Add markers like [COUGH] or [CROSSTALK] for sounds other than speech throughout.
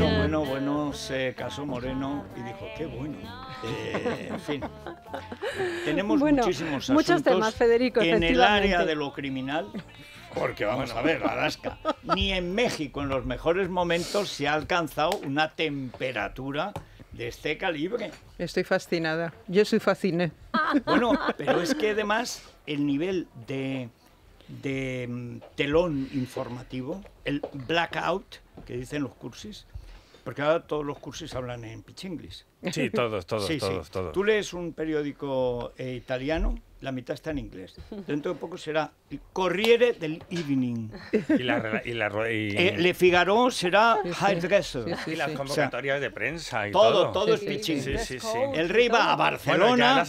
bueno, bueno, bueno, se casó Moreno y dijo, qué bueno. Eh, en fin, tenemos muchísimos asuntos muchos temas, Federico, en el área de lo criminal. Porque vamos a ver, Alaska, ni en México en los mejores momentos se ha alcanzado una temperatura de este calibre. Estoy fascinada. Yo soy fasciné. Bueno, [LAUGHS] pero es que además el nivel de, de mm, telón informativo, el blackout, que dicen los cursis, porque ahora todos los cursos hablan en pichinglish. Sí, todos, todos, todos, todos. Tú lees un periódico eh, italiano, la mitad está en inglés. Dentro de poco será el Corriere del Evening. Y, la, y, la, eh, Le Figaro será High y las convocatorias de prensa y todo. Todo, todo es sí. El rey va a Barcelona,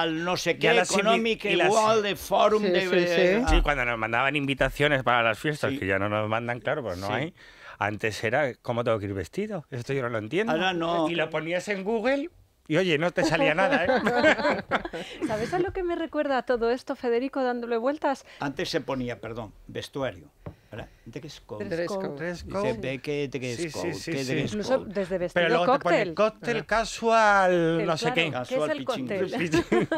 al no sé qué Economic World Forum de... Sí, cuando nos mandaban invitaciones para las fiestas, que ya no nos mandan, claro, pues no hay antes era, ¿cómo tengo que ir vestido? Esto yo no lo entiendo. Ahora no. Y lo ponías en Google y oye, no te salía [LAUGHS] nada, ¿eh? [LAUGHS] ¿Sabes a lo que me recuerda todo esto, Federico, dándole vueltas? Antes se ponía, perdón, vestuario. ¿De qué code. ¿De qué ve que dress Incluso desde vestido Pero luego cóctel. Te pone cóctel ah. casual, no sé qué. Casual ¿Qué es el cóctel?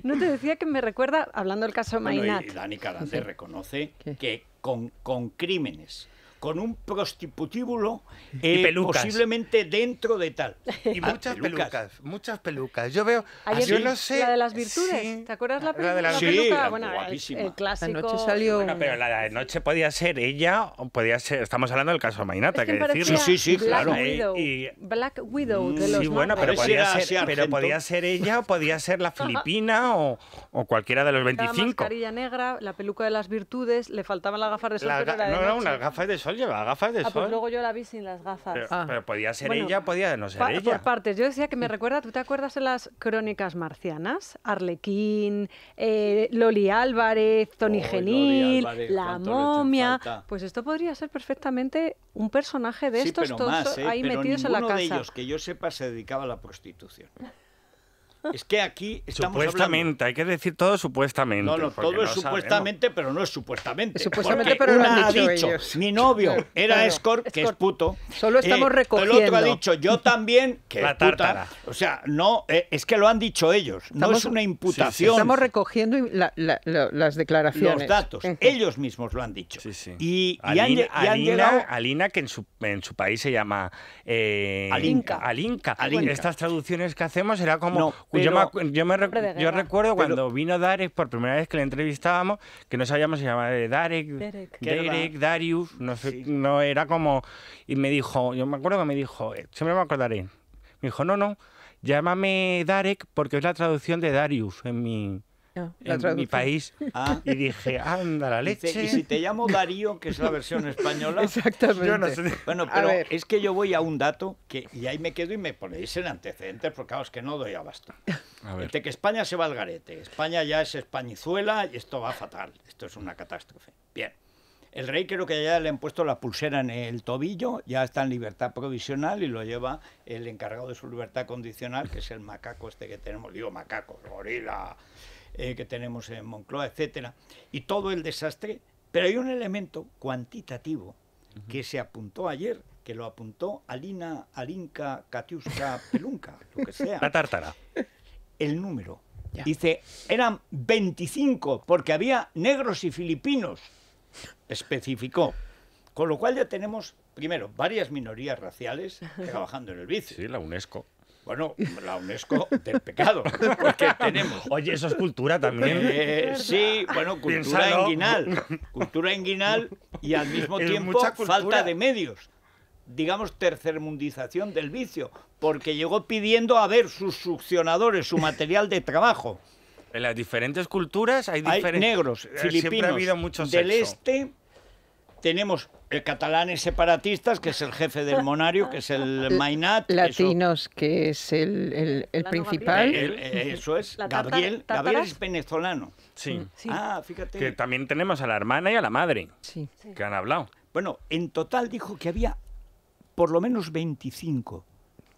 [LAUGHS] no te decía que me recuerda, hablando del caso bueno, Mainat. Y Dani Cadante reconoce que con, con crímenes con un prostiputíbulo y eh, posiblemente dentro de tal. [LAUGHS] Y ah, muchas pelucas. muchas pelucas. Yo veo, ah, yo no sé. La de las virtudes, ¿te acuerdas la, la de la, sí, peluca? Bueno, guapísima. El, el, clásico. La noche salió. pero la de noche podía ser ella, o podía ser, estamos hablando del caso de Mainata, es que, que decirlo. Sí, sí, Black claro. y, Black Widow mm, de los Sí, bueno, pero podía, ser, ella o podía ser la [LAUGHS] filipina o, o cualquiera de los 25. La mascarilla negra, la peluca de las virtudes, le faltaban las gafas de sol. era no, no, unas gafas de sol llevaba gafas de ah, pues luego yo la vi sin las gafas. Pero, ah. podía ser ella, podía no ser ella. Por partes, yo decía que me recuerda, ¿tú te acuerdas de las crónicas marcianas? Arlequín, eh, Loli Álvarez, Tony Genil, La Momia. Pues esto podría ser perfectamente un personaje de estos todos ¿eh? ahí metidos en la casa. de ellos que yo sepa se dedicaba a la prostitución. Es que aquí estamos Supuestamente, hay que decir todo supuestamente. No, no, todo es supuestamente, pero no es supuestamente. Supuestamente, pero no dicho, mi novio [LAUGHS] era escort, que es puto. Solo eh, estamos recogiendo. El otro ha dicho, yo [LAUGHS] también, que La es puta. O sea, no, eh, es que lo han dicho ellos. no es una imputación. Estamos recogiendo las declaraciones. Los datos. Ellos mismos lo han dicho. Sí, y, Alina, y, Alina, Alina, que en su, país se llama... Eh, Alinka. Alinca. Estas traducciones que hacemos era como... Pues yo, yo, recuerdo cuando vino Darek por primera vez que le entrevistábamos, que no sabíamos si llamaba eh, Darek, Derek, Darius, no, sé, no era como. Y me dijo, yo me acuerdo que me dijo, eh, siempre me acordaré. Me dijo, no, no, llámame Darek porque es la traducción de Darius en mi Ah, mi país [LAUGHS] ah. y dije, anda la leche. y si te llamo Darío, que es la versión [LAUGHS] española. Exactamente. Bueno, pero es que yo voy a un dato que, y ahí me quedo y me ponéis en antecedentes, porque claro, es que no doy abasto. Entre que España se va al garete, España ya es españizuela y esto va fatal, esto es una catástrofe. Bien. El rey creo que ya le han puesto la pulsera en el tobillo, ya está en libertad provisional y lo lleva el encargado de su libertad condicional, que es el macaco este que tenemos, digo macaco, gorila, eh, que tenemos en Moncloa, etcétera, y todo el desastre. Pero hay un elemento cuantitativo que se apuntó ayer, que lo apuntó Alina, Alinka, Katiuska, Pelunca, lo que sea. [LAUGHS] La tártara. El número. Dice, eran 25, porque había negros y filipinos, especificó. Con lo cual ya tenemos, primero, varias minorías raciales [LAUGHS] trabajando en el bici. Sí, la UNESCO. Bueno, la UNESCO del pecado, porque tenemos... Oye, eso es cultura también. Eh, sí, bueno, cultura inguinal. Cultura inguinal y al mismo tiempo falta de medios. Digamos, tercermundización del vicio, porque llegó pidiendo a ver sus succionadores, su material de trabajo. En las diferentes culturas hay diferentes... negros, eh, filipinos, del este tenemos el catalán es separatistas, que es el jefe del monario, que es el [LAUGHS] Mainat. Latinos, que es el, principal. Eh, eh, eso es, Gabriel. Gabriel es venezolano. Mm, sí. Ah, fíjate. Que también tenemos a la hermana y a la madre. Que han hablado. Bueno, en total dijo que había por lo menos 25.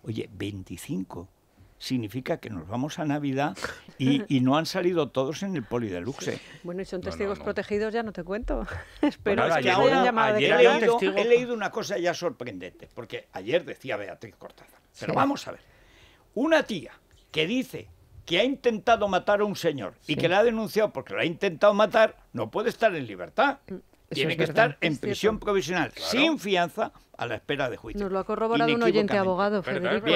Oye, 25 significa que nos vamos a Navidad [LAUGHS] y, no han salido todos en el poli Bueno, y son testigos protegidos, ya no te cuento. Espero que de he, leído, he leído una cosa ya sorprendente, porque ayer decía Beatriz Cortada. Pero vamos a ver. Una tía que dice que ha intentado matar a un señor y que la ha denunciado porque la ha intentado matar, no puede estar en libertad. Mm tiene que estar en prisión provisional, sin fianza, a la espera de juicio. Nos lo ha corroborado un oyente abogado, Federico.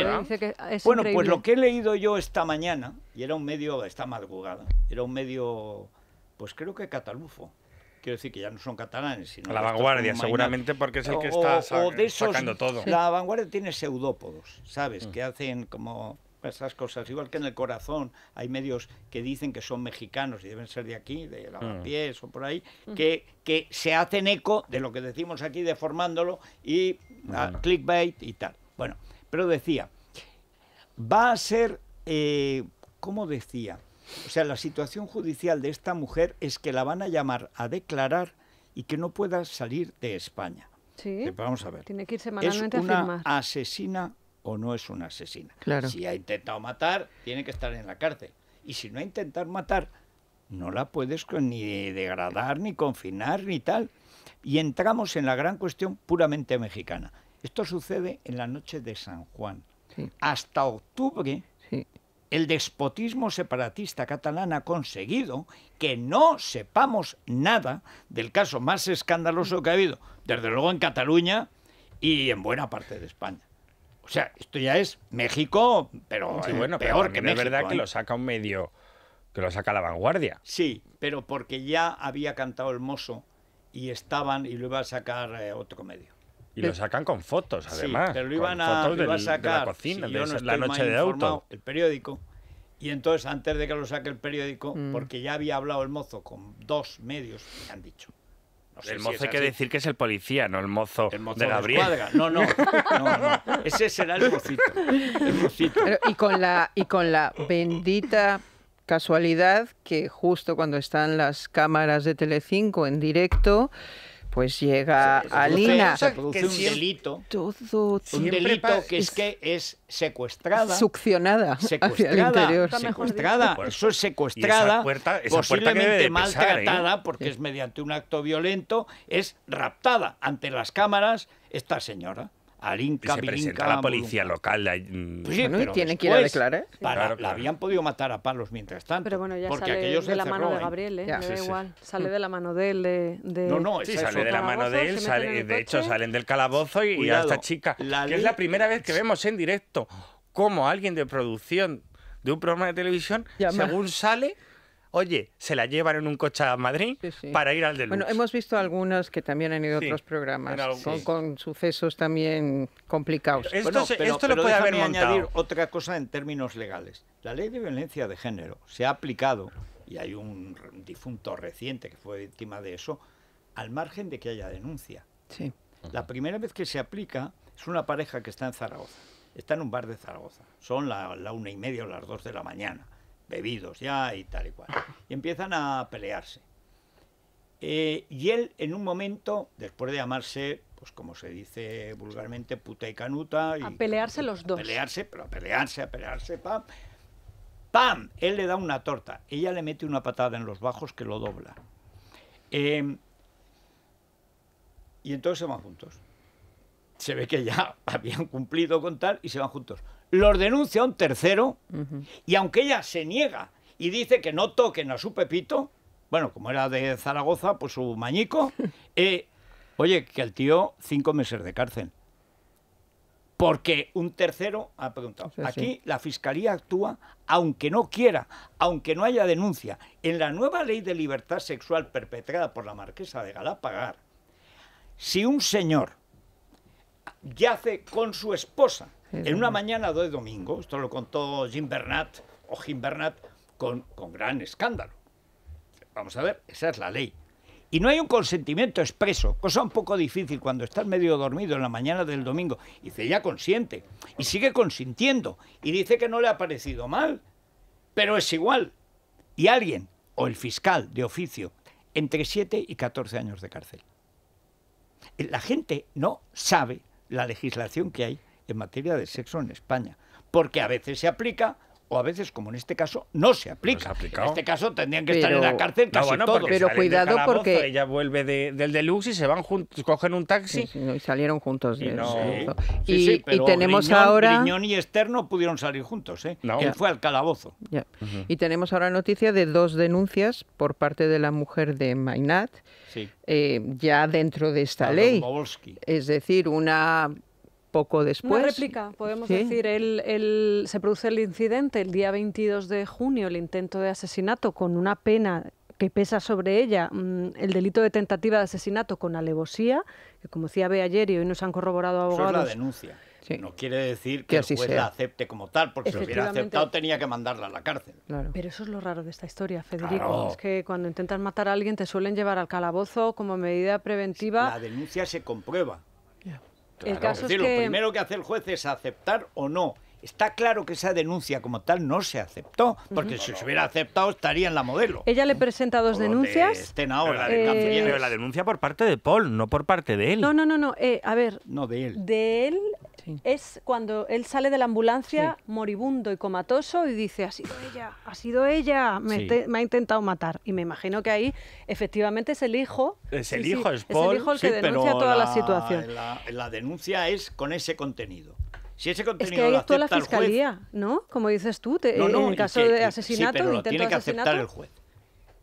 bueno, pues lo que he leído yo esta mañana, y era un medio, esta madrugada, era un medio, pues creo que catalufo. Quiero decir que ya no son catalanes, sino... La vanguardia, seguramente, porque es el que está sacando todo. La vanguardia tiene pseudópodos, ¿sabes? Mm. Que hacen como esas cosas. Igual que en el corazón hay medios que dicen que son mexicanos y deben ser de aquí, de Lavapiés o por ahí, mm. que, que se hacen eco de lo que decimos aquí deformándolo y ah, clickbait y tal. Bueno, pero decía, va a ser, eh, ¿cómo decía? O sea, la situación judicial de esta mujer es que la van a llamar a declarar y que no pueda salir de España. Sí. vamos a ver. Tiene que ir semanalmente es una a firmar. asesina o no es una asesina. Si ha intentado matar, tiene que estar en la cárcel. Y si no ha intentado matar, no la puedes ni degradar, ni confinar, ni tal. Y entramos en la gran cuestión puramente mexicana. Esto sucede en la noche de San Juan. Hasta octubre, el despotismo separatista catalán ha conseguido que no sepamos nada del caso más escandaloso que ha habido, desde luego en Cataluña y en buena parte de España. O sea, esto ya es México, pero eh, bueno, peor que Es verdad que lo ¿eh? saca un medio, que lo saca la vanguardia. Sí, pero porque ya había cantado el mozo y estaban y lo iba a sacar eh, otro medio. Y lo sacan con fotos, además. Sí, pero lo iban a, sacar la la noche de auto. El periódico. Y entonces, antes de que lo saque el periódico, mm. porque ya había hablado el mozo con dos medios, me han dicho el mozo hay que decir que es el policía, no el mozo, de Gabriel. no, no, Ese será el mocito. El y, con la, y con la bendita casualidad que justo cuando están las cámaras de Telecinco en directo, pues llega Alina. Se produce un delito. Todo, un delito que es, que es secuestrada. Succionada. [LAUGHS] Secuestrada. Interior. Secuestrada. Eso es secuestrada. Esa puerta, posiblemente maltratada, ¿eh? porque es mediante un acto violento, es raptada ante las cámaras esta señora al se presenta a la policía local. Mm. Pues sí, bueno, que ir a declarar. ¿eh? La habían podido matar a palos mientras tanto. Pero bueno, ya porque sale de la mano de Gabriel, ¿eh? da igual. Sale de la mano de él. De, de... No, no, sí, sale de la mano de él. de hecho, salen del calabozo y, a esta chica. que es la primera vez que vemos en directo cómo alguien de producción de un programa de televisión, según sale oye, se la llevan en un coche a Madrid para ir al de Bueno, hemos visto algunas que también han ido a otros programas con, con, sucesos también complicados. Esto, lo puede haber montado. añadir otra cosa en términos legales. La ley de violencia de género se ha aplicado, y hay un difunto reciente que fue víctima de eso, al margen de que haya denuncia. Sí. La primera vez que se aplica es una pareja que está en Zaragoza. Está en un bar de Zaragoza. Son la, la una y media o las dos de la mañana bebidos ya y tal y cual. Y empiezan a pelearse. Eh, y él en un momento, después de amarse... pues como se dice vulgarmente, puta y canuta... Y, a pelearse los dos. A pelearse, pero a pelearse, a pelearse, pam. ¡Pam! Él le da una torta. Ella le mete una patada en los bajos que lo dobla. Em, y entonces se van juntos. Se ve que ya [LAUGHS] habían cumplido con tal y se van juntos los denuncia un tercero y aunque ella se niega y dice que no toquen a su Pepito, bueno, como era de Zaragoza, pues su mañico, [LAUGHS] eh, oye, que el tío cinco meses de cárcel. Porque un tercero ha preguntado. aquí la fiscalía actúa aunque no quiera, aunque no haya denuncia. En la nueva ley de libertad sexual perpetrada por la marquesa de Galapagar, si un señor yace con su esposa, en una mañana de domingo, esto lo contó Jim Bernat o Jim Bernat con, gran escándalo. Vamos a ver, esa es la ley. Y no hay un consentimiento expreso, cosa un poco difícil cuando estás medio dormido en la mañana del domingo. Y dice, ya consiente. Y sigue consintiendo. Y dice que no le ha parecido mal. Pero es igual. Y alguien, o el fiscal de oficio, entre 7 y 14 años de cárcel. La gente no sabe la legislación que hay en materia de sexo en España, porque a veces se aplica o a veces, como en este caso, no se aplica. En este caso tendrían que estar en la cárcel casi todos. Pero cuidado porque... Ella vuelve del deluxe y se van juntos, cogen un taxi... y salieron juntos. Y, tenemos ahora... Griñón y no pudieron salir juntos, ¿eh? Él fue al calabozo. Y tenemos ahora noticia de dos denuncias por parte de la mujer de Mainat, eh, ya dentro de esta ley. Es decir, una poco después. Una réplica, podemos decir. El, se produce el incidente el día 22 de junio, el intento de asesinato con una pena que pesa sobre ella mm, el delito de tentativa de asesinato con alevosía, que como decía Bea ayer y hoy nos han corroborado abogados. Eso es la denuncia. No quiere decir que, el juez la acepte como tal, porque si lo hubiera aceptado tenía que mandarla a la cárcel. Pero eso es lo raro de esta historia, Federico. Es que cuando intentas matar a alguien te suelen llevar al calabozo como medida preventiva. La denuncia se comprueba. Lo primero que hace el juez es aceptar o no Está claro que esa denuncia como tal no se aceptó, porque si se hubiera aceptado estaría en la modelo. Ella le presenta dos denuncias. la denuncia por parte de Paul, no por parte de él. No, no, no, no. Eh, a ver. No de él. De él es cuando él sale de la ambulancia moribundo y comatoso y dice, ha sido ella, ha sido ella, me, ha intentado matar. Y me imagino que ahí efectivamente es el hijo. Es el hijo, es Paul. Es el hijo el que denuncia toda la situación. la denuncia es con ese contenido ese es que la fiscalía, ¿no? Como dices tú, en el caso de asesinato, sí, tiene que aceptar el juez.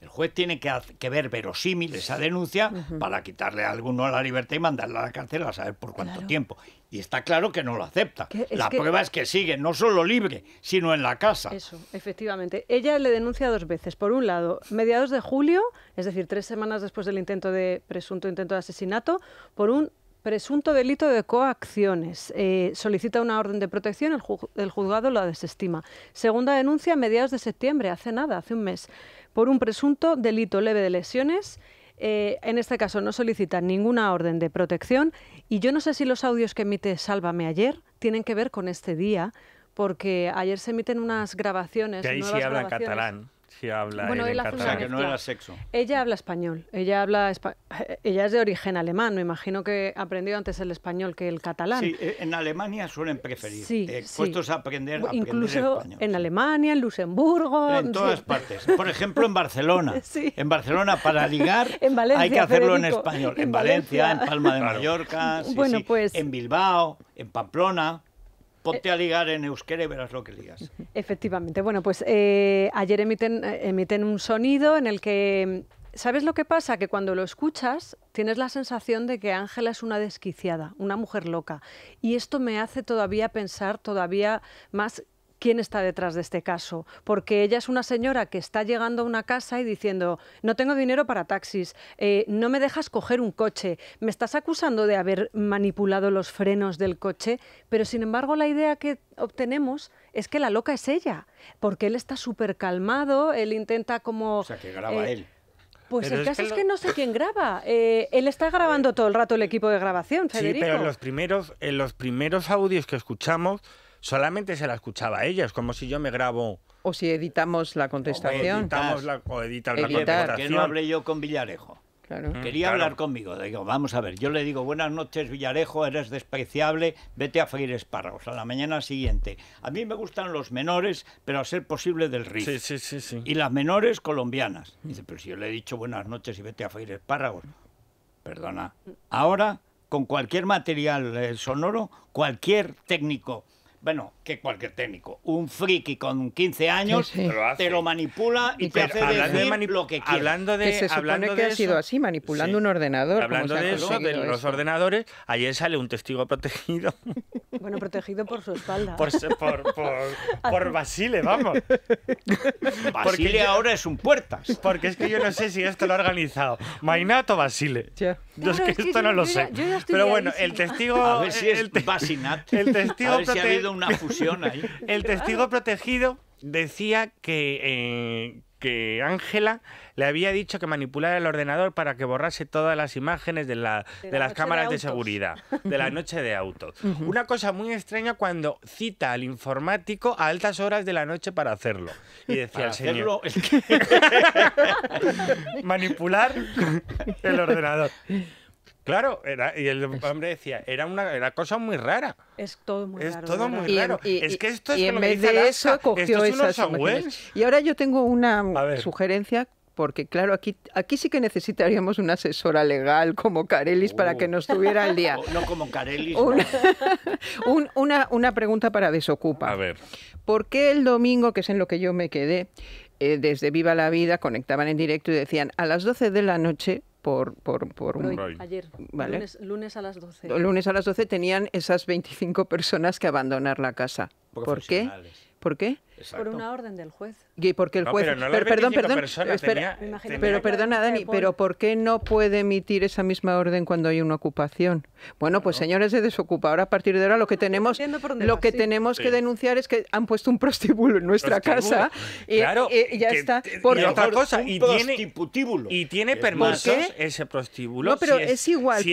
El juez tiene que, ver verosímil esa denuncia para quitarle a alguno la libertad y mandarla a la cárcel a saber por cuánto tiempo. Y está claro que no lo acepta. La prueba es que sigue no solo libre, sino en la casa. Eso, efectivamente. Ella le denuncia dos veces. Por un lado, mediados de julio, es decir, tres semanas después del intento de presunto intento de asesinato, por un Presunto delito de coacciones. Eh, solicita una orden de protección, el, juzgado la desestima. Segunda denuncia a mediados de septiembre, hace nada, hace un mes, por un presunto delito leve de lesiones. Eh, en este caso no solicita ninguna orden de protección y yo no sé si los audios que emite Sálvame ayer tienen que ver con este día, porque ayer se emiten unas grabaciones. Que ahí sí habla catalán si habla era sexo. Ella habla español. Ella habla ella es de origen alemán. Me imagino que aprendió antes el español que el catalán. Eh, en Alemania suelen preferir. Sí, eh, Puestos a aprender, incluso español. en Alemania, en Luxemburgo. En todas partes. Por ejemplo, en Barcelona. [LAUGHS] En Barcelona para ligar [LAUGHS] en Valencia, hay que hacerlo en español. En, Valencia, en Palma de Mallorca, bueno, pues en Bilbao, en Pamplona. Ponte a ligar en euskere y verás lo que ligas. [LAUGHS] Efectivamente. Bueno, pues eh, ayer emiten, emiten un sonido en el que... ¿Sabes lo que pasa? Que cuando lo escuchas tienes la sensación de que Ángela es una desquiciada, una mujer loca. Y esto me hace todavía pensar todavía más quién está detrás de este caso, porque ella es una señora que está llegando a una casa y diciendo, no tengo dinero para taxis, eh, no me dejas coger un coche, me estás acusando de haber manipulado los frenos del coche, pero sin embargo la idea que obtenemos es que la loca es ella, porque él está súper calmado, él intenta como... O sea, que graba eh, él. Pues el caso es que no sé quién graba. Eh, él está grabando todo el rato el equipo de grabación, Federico. Sí, pero los primeros, en los primeros audios que escuchamos, solamente se la escuchaba a ella. como si yo me grabo. O si editamos la contestación. O editamos la, contestación. ¿Por no hablé yo con Villarejo? Claro. Mm, Quería hablar conmigo. Digo, vamos a ver, yo le digo, buenas noches Villarejo, eres despreciable, vete a freír espárragos a la mañana siguiente. A mí me gustan los menores, pero a ser posible del río Sí, sí, sí, Y las menores colombianas. Dice, pero si yo le he dicho buenas noches y vete a freír espárragos. Perdona. Ahora, con cualquier material eh, sonoro, cualquier técnico bueno, que cualquier técnico, un friki con 15 años Te, lo manipula y te hace de lo que Hablando de, que ha sido así, manipulando un ordenador. Hablando de eso, de los ordenadores, ayer sale un testigo protegido. [LAUGHS] Bueno, protegido por su espalda. Por, [LAUGHS] Basile, vamos. Basile ahora es un puertas. Porque es que yo no sé si esto lo ha organizado Mainato Basile. Yo es que esto no lo sé. Pero bueno, el testigo... A ver si es el, el testigo protegido una fusión ahí. [LAUGHS] El testigo protegido decía que, eh, que Ángela le había dicho que manipular el ordenador para que borrase todas las imágenes de, la, de, las cámaras de, seguridad, de la noche de autos. [LAUGHS] Una cosa muy extraña cuando cita al informático a altas horas de la noche para hacerlo. Y decía el señor, [LAUGHS] manipular el ordenador. Claro, era, y el hombre decía, era una cosa muy rara. Es todo muy es raro. Todo Muy y, es que esto es vez de eso cogió Y ahora yo tengo una sugerencia porque claro, aquí, aquí sí que necesitaríamos una asesora legal como Carelis para que uh. nos tuviera al día. [LAUGHS] No, como Carelis. [LAUGHS] Una, una, pregunta para Desocupa. A ver. ¿Por qué el domingo, que es en lo que yo me quedé, eh, desde Viva la Vida conectaban en directo y decían a las 12 de la noche por, por, un... ayer, lunes, a las 12. Lunes a las 12 tenían esas 25 personas que abandonar la casa. Porque ¿Por qué? ¿Por qué? Por una orden del juez. ¿Y por el juez? pero perdón, perdón. pero perdona, Dani, pero ¿por qué no puede emitir esa misma orden cuando hay una ocupación? Bueno, pues señores de desocupa, ahora a partir de ahora lo que tenemos lo que tenemos que denunciar es que han puesto un prostíbulo en nuestra casa y, ya está. y otra cosa, y tiene, y tiene permisos ese prostíbulo. No, pero es, igual.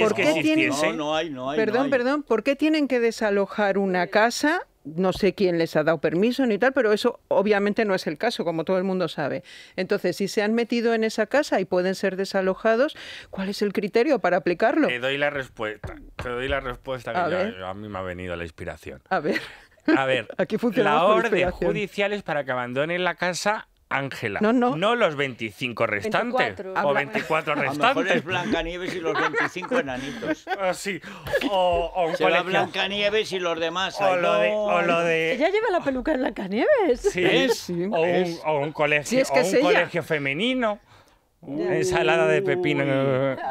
no hay, no hay. Perdón, perdón. ¿Por qué tienen que desalojar una eh, casa no sé quién les ha dado permiso ni tal, pero eso obviamente no es el caso, como todo el mundo sabe. Entonces, si se han metido en esa casa y pueden ser desalojados, ¿cuál es el criterio para aplicarlo? Te doy la respuesta, doy la respuesta a, mí me ha venido la inspiración. A ver. A ver, [LAUGHS] Aquí la orden judicial es para que abandonen la casa Ángela. No, los 25 restantes. O 24 restantes. A lo mejor es Blancanieves y los 25 enanitos. [LAUGHS] Ah, o, o un colegio. Blancanieves y los demás. O, lo de, o lo de... Ella lleva la peluca en Blancanieves. Sí. sí O, un, o, un, colegio, sí, o un colegio femenino esa ensalada de pepino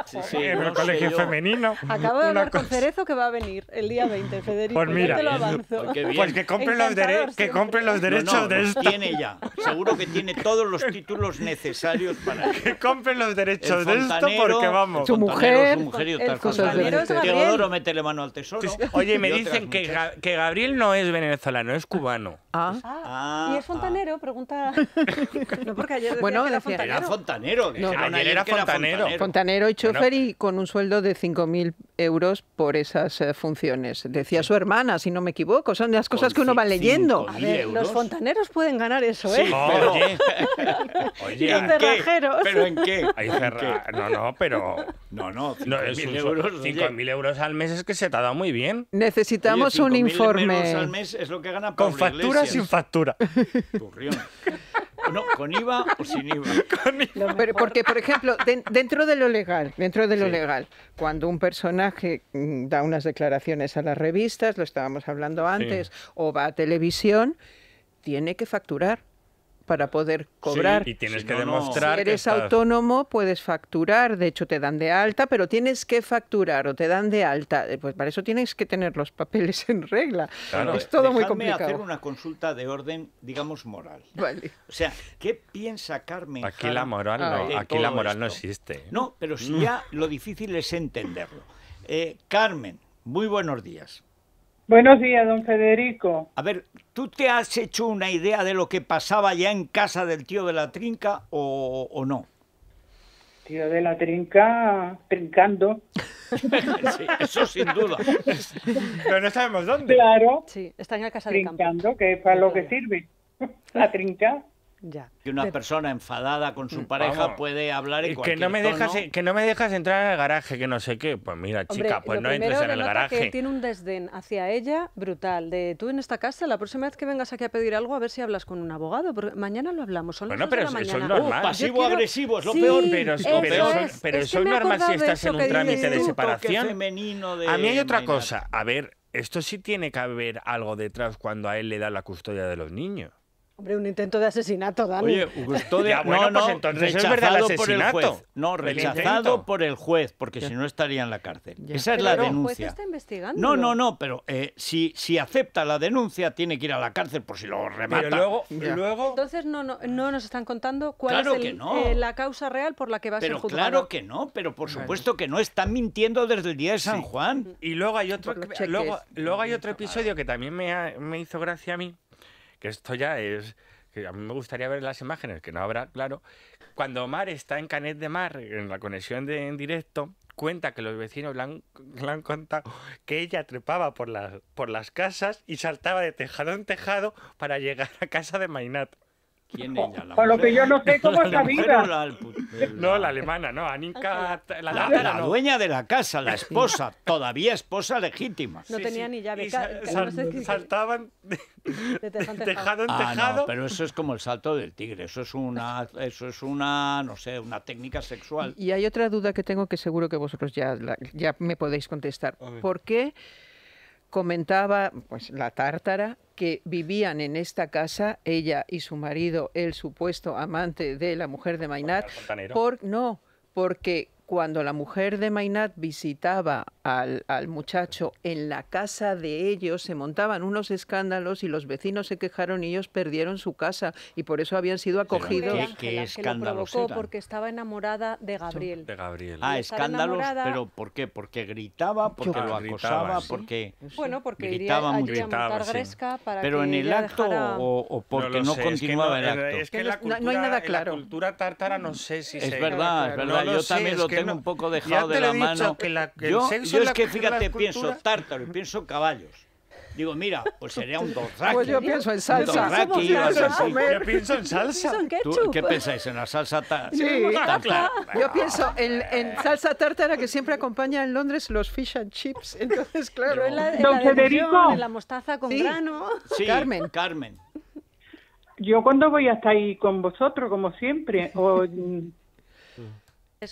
sí, sí, en el colegio femenino. Acabo de hablar con Cerezo que va a venir el día 20, Federico. Pues mira, te lo avanzo. pues que compren los, dere que compre los derechos no, no, de esto Tiene ya, seguro que tiene todos los títulos necesarios para [LAUGHS] Que compren los derechos de esto porque vamos. Su mujer, su mujer y otras cosas. Teodoro, métele mano al tesoro. Oye, me dicen que, que Gabriel no es venezolano, es cubano. Ah, ah ¿y es fontanero? Ah. Pregunta. [LAUGHS] no, porque ayer decía bueno, era fontanero no, ayer, era, fontanero. fontanero. y chofer y eh. con un sueldo de 5.000 euros por esas eh, funciones. Decía su hermana, si no me equivoco. Son las cosas que uno va leyendo. A ver, los fontaneros pueden ganar eso, ¿eh? Sí, pero... Oye. [LAUGHS] Oye, los cerrajeros. ¿Pero [LAUGHS] en qué? No, no, pero... No, no, 5.000 euros, euros al mes es que se te ha dado muy bien. Necesitamos un informe. Euros al mes es lo que gana Pablo Con factura sin factura. [LAUGHS] no, con IVA o sin IVA. [LAUGHS] porque, por ejemplo, dentro de lo legal, dentro de lo legal, cuando un personaje mm, da unas declaraciones a las revistas, lo estábamos hablando antes, o va a televisión, tiene que facturar para poder cobrar. Sí, y tienes que demostrar. Si eres autónomo, puedes facturar. De hecho, te dan de alta, pero tienes que facturar o te dan de alta. Eh, pues para eso tienes que tener los papeles en regla. Es todo muy complicado. hacer una consulta de orden, digamos, moral. Vale. O sea, ¿qué piensa Carmen? Aquí la moral, aquí la moral no existe. ¿eh? No, pero si ya lo difícil es entenderlo. Eh, Carmen, muy buenos días. Buenos días, don Federico. A ver, ¿tú te has hecho una idea de lo que pasaba ya en casa del tío de la trinca o, no? Tío de la trinca, trincando. eso sin duda. Pero no sabemos dónde. Claro. Sí, está en la casa trincando, que es para lo que sirve. [LAUGHS] La trinca. Ya. Que una persona enfadada con su mm, pareja puede hablar en cualquier que no me Que no me dejas entrar en el garaje, que no sé qué. Pues mira, chica, pues no entres en el garaje. Que tiene un desdén hacia ella brutal. De tú en esta casa, la próxima vez que vengas aquí a pedir algo, a ver si hablas con un abogado. Porque mañana lo hablamos. Son bueno, pero eso pasivo-agresivo, es lo peor. Pero, eso es, pero normal si estás en un trámite de separación. a mí hay otra cosa. A ver, esto sí tiene que haber algo detrás cuando a él le da la custodia de los niños. Hombre, un intento de asesinato, Dani. Oye, no, entonces No, rechazado por el juez, porque si no estaría en la cárcel. Esa es la denuncia. El juez está investigando. No, no, no, pero eh, si, si acepta la denuncia, tiene que ir a la cárcel por si lo remata. luego, luego... Entonces no, no, no, nos están contando cuál es eh, la causa real por la que va a ser juzgado. Claro que no, pero por supuesto que no. Están mintiendo desde el día de San Juan. Y luego hay otro, luego, luego hay otro episodio que también me, me hizo gracia a mí esto ya es... Que a mí me gustaría ver las imágenes, que no habrá, claro. Cuando Omar está en Canet de Mar, en la conexión de, en directo, cuenta que los vecinos le han, han, contado que ella trepaba por las, por las casas y saltaba de tejado en tejado para llegar a casa de Mainat lo que yo no sé cómo es la [LAUGHS] vida. no, la alemana, no. Ah, la, dueña de la casa, la esposa, todavía esposa legítima. No tenía ni llave. saltaban de, tejado en tejado. Ah, no, pero eso es como el salto del tigre. Eso es una, eso es una, no sé, una técnica sexual. Y hay otra duda que tengo que seguro que vosotros ya, ya me podéis contestar. ¿Por qué? comentaba pues la tártara que vivían en esta casa ella y su marido, el supuesto amante de la mujer de Mainat, por, no, porque cuando la mujer de Mainat visitaba al, al, muchacho en la casa de ellos, se montaban unos escándalos y los vecinos se quejaron y ellos perdieron su casa y por eso habían sido acogidos. ¿Qué, que porque estaba enamorada de Gabriel. De Gabriel. Ah, escándalos, pero ¿por qué? Porque gritaba, porque lo acosaba, porque bueno, porque gritaba Gritaba, pero en el acto o, porque no, continuaba el acto. Es que no, hay nada claro. la cultura tártara no sé si es verdad, es verdad. Yo también lo tengo un poco dejado de la mano. yo, es que, fíjate, pienso tártaro y pienso caballos. Digo, mira, pues sería un dorraki. Pues yo pienso en salsa. Yo pienso en salsa. ¿Qué pensáis? ¿En la salsa tártara? Sí. Yo pienso en, salsa tártara que siempre acompaña en Londres los fish and chips. Entonces, claro. la, la la mostaza con grano. Sí, Carmen. Carmen. Yo cuando voy hasta ahí con vosotros, como siempre, o mm,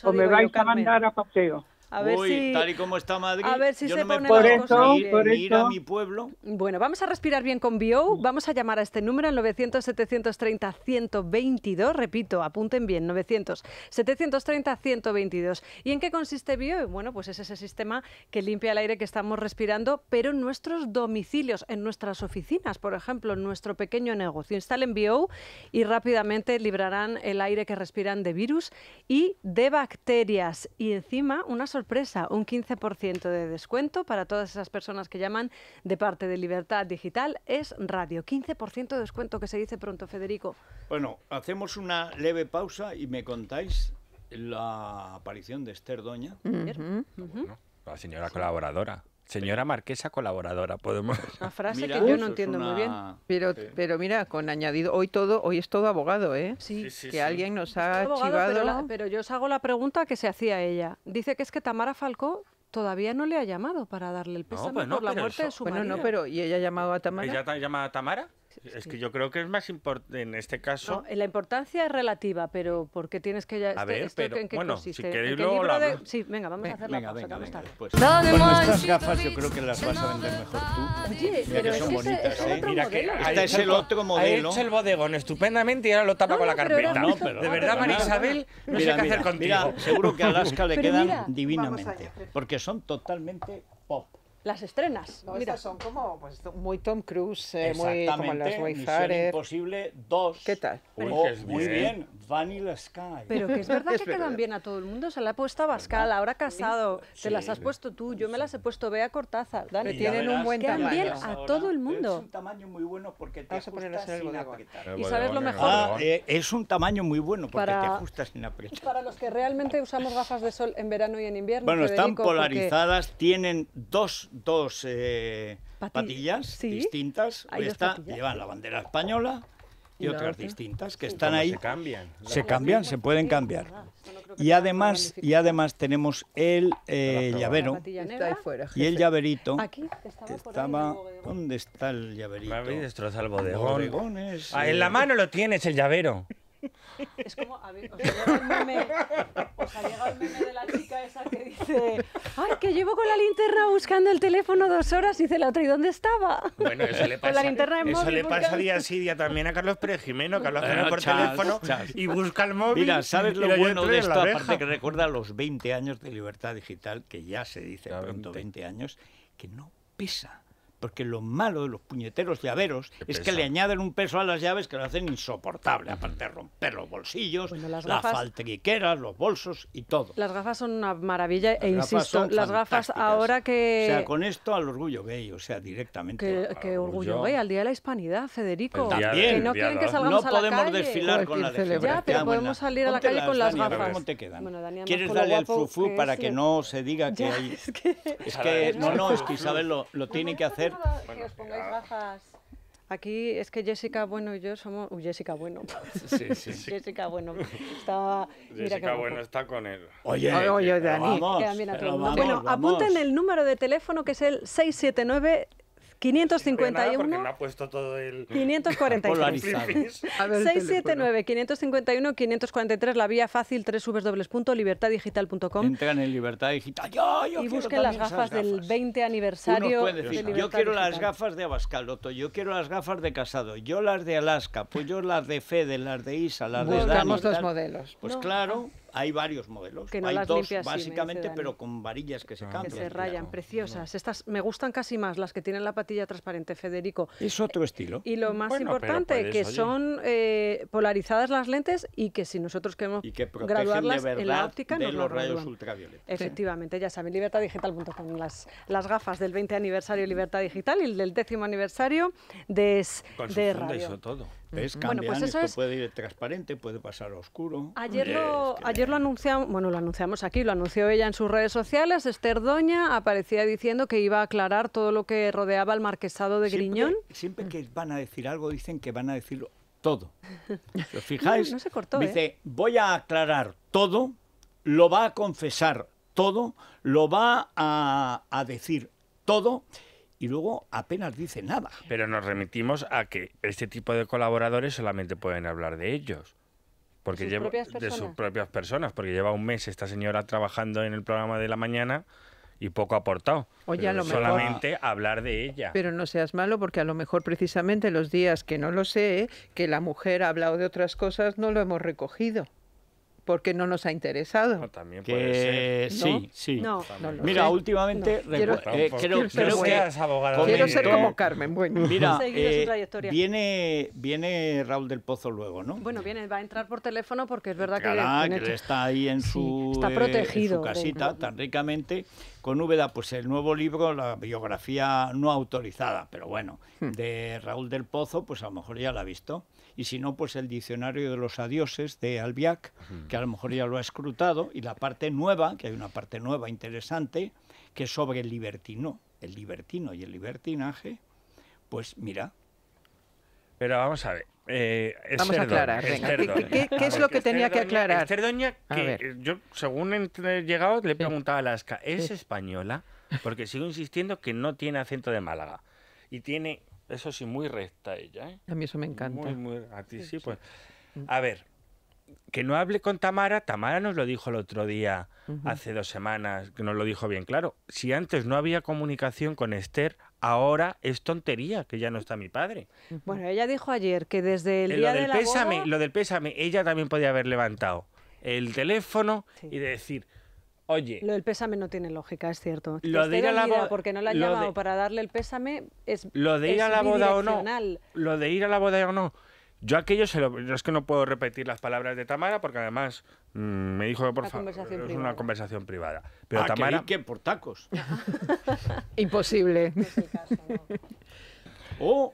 o me vais a mandar a paseo. A ver si, tal y como está Madrid, yo se no me puedo conseguir ir, a mi pueblo. Bueno, vamos a respirar bien con Bio. Vamos a llamar a este número el 900-730-122. Repito, apunten bien, 900-730-122. ¿Y en qué consiste Bio? Bueno, pues es ese sistema que limpia el aire que estamos respirando, pero en nuestros domicilios, en nuestras oficinas, por ejemplo, en nuestro pequeño negocio. Instalen Bio y rápidamente librarán el aire que respiran de virus y de bacterias. Y encima, una sorpresa sorpresa, un 15% de descuento para todas esas personas que llaman de parte de Libertad Digital es radio. 15% de descuento que se dice pronto, Federico. Bueno, hacemos una leve pausa y me contáis la aparición de Esther Doña. la señora colaboradora. Señora Marquesa colaboradora, podemos. [LAUGHS] Una frase que yo no entiendo muy bien. Pero, pero mira, con añadido, hoy todo, hoy es todo abogado, ¿eh? Sí, que alguien nos ha chivado. Pero, yo os hago la pregunta que se hacía ella. Dice que es que Tamara Falcó todavía no le ha llamado para darle el pésame pues por la muerte de su marido. Bueno, no, pero ¿y ella ha llamado a Tamara? ¿Ella ha llamado a Tamara? Es que yo creo que es más importante en este caso. No, la importancia es relativa, pero porque tienes que ya. A ver, pero, bueno, si queréis luego la... Sí, venga, vamos a hacer la pausa. Venga, venga, pues, después. Con estas gafas yo creo que las vas a vender mejor tú. Oye, Mira pero que son es bonitas, Mira que ¿eh? este es el otro modelo. Ha hecho el bodegón estupendamente y ahora lo tapa con la carpeta. No, pero, de verdad, María Isabel, no mira, sé qué hacer contigo. seguro que a Alaska le quedan divinamente, porque son totalmente pop las estrenas. Estas son como pues, muy Tom Cruise, eh, muy como las Wayfarer. Imposible 2. ¿Qué tal? Oh, muy bien. Vanilla Sky. Pero que es verdad [LAUGHS] que quedan bien a todo el mundo. Se la ha puesto a Bascal, ahora Casado. te las has puesto tú, yo me las he puesto Bea Cortázar. Dani, tienen un buen quedan bien a todo el mundo. Es un tamaño muy bueno porque te ajustas sin apretar. Y sabes lo mejor. es un tamaño muy bueno porque te ajustas sin apretar. Para los que realmente usamos gafas de sol en verano y en invierno. Bueno, están polarizadas, tienen dos dos eh, patillas distintas. Esta llevan la bandera española y otras distintas que están ahí. Se cambian. Se cambian, se pueden cambiar. Y además, y además tenemos el eh, llavero y el llaverito. Aquí estaba. ¿Dónde está el llaverito? Ah, en la eh. mano lo tienes el llavero. Es como, a ver, os ha llegado el meme, de la chica esa que dice, ay, que llevo con la linterna buscando el teléfono dos horas y dice la otra, ¿y dónde estaba? Bueno, eso le pasa, a le pasa día sí día también a Carlos Pérez Jimeno, que bueno, haciendo por teléfono y busca el móvil. Mira, ¿sabes lo, bueno de esto? Aparte que recuerda los 20 años de libertad digital, que ya se dice pronto 20 años, que no pesa porque lo malo de los puñeteros llaveros es que le añaden un peso a las llaves que lo hacen insoportable, aparte de romper los bolsillos, las faltriqueras, los bolsos y todo. Las gafas son una maravilla e insisto, las gafas ahora que... O sea, con esto al orgullo gay, o sea, directamente. Que, orgullo gay, al Día de la Hispanidad, Federico. También, que no quieren que salgamos a la podemos desfilar con la de Ya, pero podemos salir a la calle con las gafas. ¿Quieres darle al fufu para que no se diga que [LAUGHS] hay... Es que, [LAUGHS] no, no, es que [LAUGHS] Isabel lo tiene que hacer os pongáis gafas. Aquí es que Jessica Bueno y yo somos. Jessica Bueno. Sí, sí, sí. [LAUGHS] Jessica Bueno. Está, Jessica Bueno está con él. Oye, oye, Dani. Vamos, bueno, apunten el número de teléfono que es el 679 551. 543 679 551 543 la vía fácil www.libertaddigital.com. Entran en Libertad Digital. y busquen las gafas, del 20 aniversario. De Libertad yo quiero las gafas de Abascaloto, yo quiero las gafas de Casado, yo las de Alaska, pues yo las de Fede, las de Isa, las de Dani. los modelos. Pues claro. Hay varios modelos. Hay dos básicamente, pero con varillas que se cambian. Que se rayan, preciosas. Estas me gustan casi más, las que tienen la patilla transparente, Federico. Es otro estilo. Y lo más importante, que son eh, polarizadas las lentes y que si nosotros queremos y graduarlas en la óptica, de nos los rayos Efectivamente, ya saben, libertaddigital.com, las, las gafas del 20 aniversario Libertad Digital y el del décimo aniversario de, de radio. Todo pues eso puede ir transparente, puede pasar a oscuro. Ayer, lo, anunciamos, bueno, lo anunciamos aquí, lo anunció ella en sus redes sociales. Esther Doña aparecía diciendo que iba a aclarar todo lo que rodeaba el marquesado de Griñón. Siempre que van a decir algo, dicen que van a decirlo todo. [LAUGHS] fijáis? dice, ¿eh? voy a aclarar todo, lo va a confesar todo, lo va a decir todo y luego apenas dice nada. Pero nos remitimos a que este tipo de colaboradores solamente pueden hablar de ellos. Porque lleva, de sus propias personas, porque lleva un mes esta señora trabajando en el programa de la mañana y poco aportado. Oye, a lo solamente hablar de ella. Pero no seas malo porque a lo mejor precisamente los días que no lo sé, que la mujer ha hablado de otras cosas, no lo hemos recogido porque no nos ha interesado. también puede ser. Sí, sí. mira, últimamente quiero, eh, quiero, ser ¿eh? como Carmen. Bueno, mira, eh, viene, viene Raúl del Pozo luego, ¿no? Bueno, viene, va a entrar por teléfono porque es verdad que, que está ahí en su, casita tan ricamente con Úbeda, pues el nuevo libro, la biografía no autorizada, pero bueno, hmm. de Raúl del Pozo, pues a lo mejor ya la ha visto y si no, pues el diccionario de los adioses de Albiac, que a lo mejor ya lo ha escrutado, y la parte nueva, que hay una parte nueva interesante, que es sobre el libertino, el libertino y el libertinaje, pues mira. Pero vamos a ver. Eh, vamos a aclarar. ¿Qué, es lo que tenía que aclarar? Cerdoña, que yo, según he llegado, le he preguntado a Alaska, ¿es española? Porque sigo insistiendo que no tiene acento de Málaga. Y tiene eso sí, muy recta ella. ¿eh? A mí eso me encanta. a ti sí, pues. Mm. A ver, que no hable con Tamara, Tamara nos lo dijo el otro día, hace dos semanas, que nos lo dijo bien claro. Si antes no había comunicación con Esther, ahora es tontería que ya no está mi padre. Bueno, ella dijo ayer que desde el eh, día lo del pésame, Lo del pésame, ella también podía haber levantado el teléfono y decir Oye. Lo del pésame no tiene lógica, es cierto. Lo de ir a la boda. Porque no la han llamado para darle el pésame es. Lo de ir a la boda o no. Lo de ir a la boda o no. Yo aquello se lo, es que no puedo repetir las palabras de Tamara porque además mm, me dijo que por favor es una conversación privada. Pero ah, Tamara... Tamara qué? por tacos. [LAUGHS] [LAUGHS] Imposible. En caso, [LAUGHS] oh.